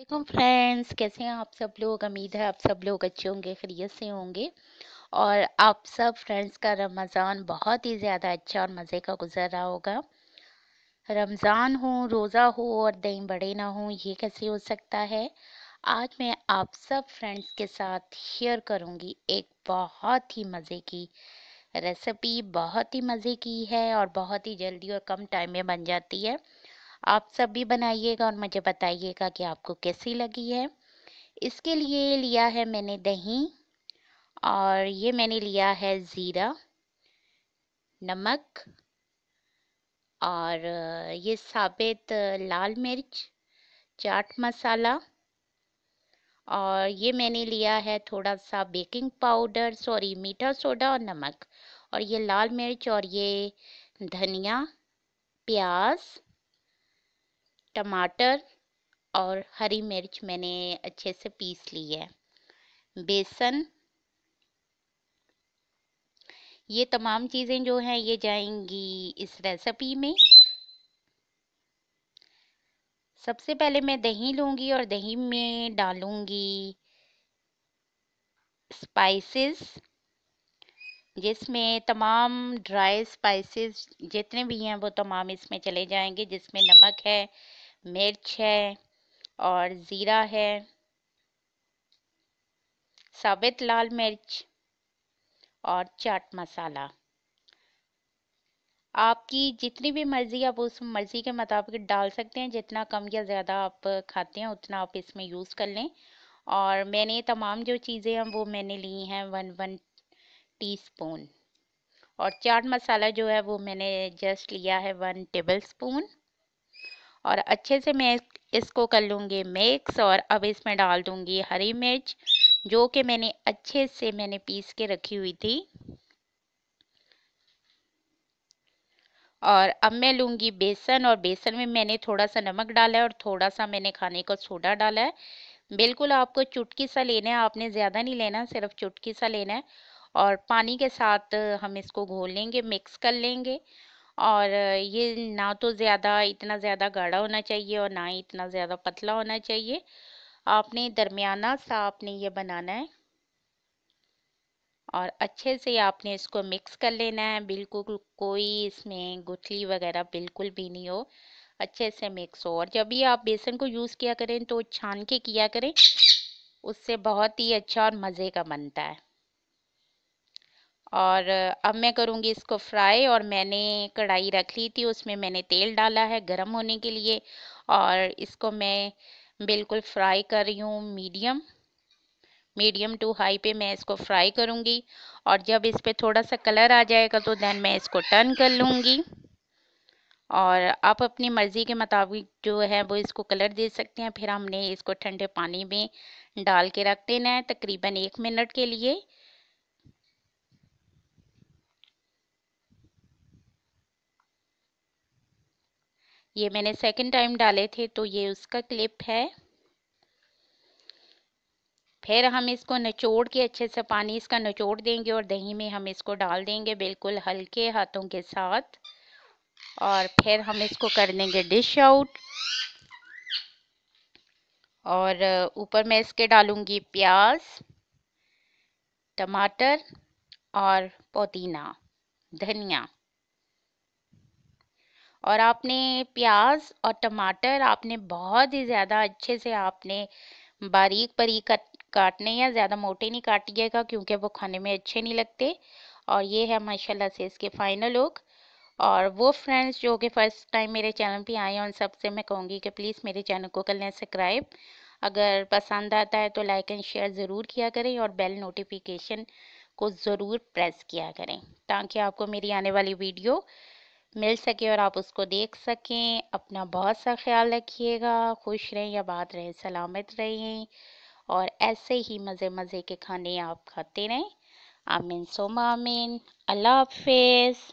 वालेकुम फ्रेंड्स कैसे हैं आप सब लोग उम्मीद है आप सब लोग अच्छे होंगे खरीत से होंगे और आप सब फ्रेंड्स का रमज़ान बहुत ही ज़्यादा अच्छा और मज़े का गुजर रहा होगा रमज़ान हो रोज़ा हो और दही बड़े ना हो ये कैसे हो सकता है आज मैं आप सब फ्रेंड्स के साथ शेयर करूँगी एक बहुत ही मज़े की रेसिपी बहुत ही मज़े की है और बहुत ही जल्दी और कम टाइम में बन जाती है आप सब भी बनाइएगा और मुझे बताइएगा कि आपको कैसी लगी है इसके लिए लिया है मैंने दही और ये मैंने लिया है ज़ीरा नमक और ये साबित लाल मिर्च चाट मसाला और ये मैंने लिया है थोड़ा सा बेकिंग पाउडर सॉरी मीठा सोडा और नमक और ये लाल मिर्च और ये धनिया प्याज टमाटर और हरी मिर्च मैंने अच्छे से पीस ली है बेसन ये तमाम चीज़ें जो हैं ये जाएंगी इस रेसिपी में सबसे पहले मैं दही लूँगी और दही में डालूँगी स्पाइसेस जिसमें तमाम ड्राई स्पाइसेस जितने भी हैं वो तमाम इसमें चले जाएंगे जिसमें नमक है मिर्च है और ज़ीरा है साबित लाल मिर्च और चाट मसाला आपकी जितनी भी मर्ज़ी आप उस मर्ज़ी के मुताबिक डाल सकते हैं जितना कम या ज़्यादा आप खाते हैं उतना आप इसमें यूज़ कर लें और मैंने तमाम जो चीज़ें हैं वो मैंने ली हैं वन वन टीस्पून और चाट मसाला जो है वो मैंने जस्ट लिया है वन टेबल स्पून और अच्छे से मैं इसको कर लूँगी मिक्स और अब इसमें डाल दूँगी हरी मिर्च जो कि मैंने अच्छे से मैंने पीस के रखी हुई थी और अब मैं लूँगी बेसन और बेसन में मैंने थोड़ा सा नमक डाला है और थोड़ा सा मैंने खाने का सोडा डाला है बिल्कुल आपको चुटकी सा लेना है आपने ज़्यादा नहीं लेना सिर्फ चुटकी सा लेना है और पानी के साथ हम इसको घोल लेंगे मिक्स कर लेंगे और ये ना तो ज़्यादा इतना ज़्यादा गाढ़ा होना चाहिए और ना ही इतना ज़्यादा पतला होना चाहिए आपने दरमियाना सा आपने ये बनाना है और अच्छे से आपने इसको मिक्स कर लेना है बिल्कुल कोई इसमें गुठली वगैरह बिल्कुल भी नहीं हो अच्छे से मिक्स हो और जब भी आप बेसन को यूज़ किया करें तो छान के किया करें उससे बहुत ही अच्छा और मज़े का बनता है और अब मैं करूँगी इसको फ्राई और मैंने कढ़ाई रख ली थी उसमें मैंने तेल डाला है गर्म होने के लिए और इसको मैं बिल्कुल फ्राई कर रही हूँ मीडियम मीडियम टू हाई पे मैं इसको फ्राई करूँगी और जब इस पर थोड़ा सा कलर आ जाएगा तो देन मैं इसको टर्न कर लूँगी और आप अपनी मर्ज़ी के मुताबिक जो है वो इसको कलर दे सकते हैं फिर हमने इसको ठंडे पानी में डाल के रख देना है तकरीबन एक मिनट के लिए ये मैंने सेकंड टाइम डाले थे तो ये उसका क्लिप है फिर हम इसको निचोड़ के अच्छे से पानी इसका निचोड़ देंगे और दही में हम इसको डाल देंगे बिल्कुल हल्के हाथों के साथ और फिर हम इसको कर देंगे डिश आउट और ऊपर मैं इसके डालूंगी प्याज टमाटर और पुदीना धनिया और आपने प्याज और टमाटर आपने बहुत ही ज़्यादा अच्छे से आपने बारीक बारीक काटने या ज़्यादा मोटे नहीं काटिएगा क्योंकि वो खाने में अच्छे नहीं लगते और ये है माशाल्लाह से इसके फाइनल लुक और वो फ्रेंड्स जो कि फ़र्स्ट टाइम मेरे चैनल पे आए हैं उन सबसे मैं कहूँगी कि प्लीज़ मेरे चैनल को कर लें सब्सक्राइब अगर पसंद आता है तो लाइक एंड शेयर ज़रूर किया करें और बेल नोटिफिकेशन को ज़रूर प्रेस किया करें ताकि आपको मेरी आने वाली वीडियो मिल सके और आप उसको देख सकें अपना बहुत सा ख्याल रखिएगा खुश रहें या बात रहें सलामत रहें और ऐसे ही मज़े मज़े के खाने आप खाते रहें आमिन सोमा आमीन अल्लाह हाफिज़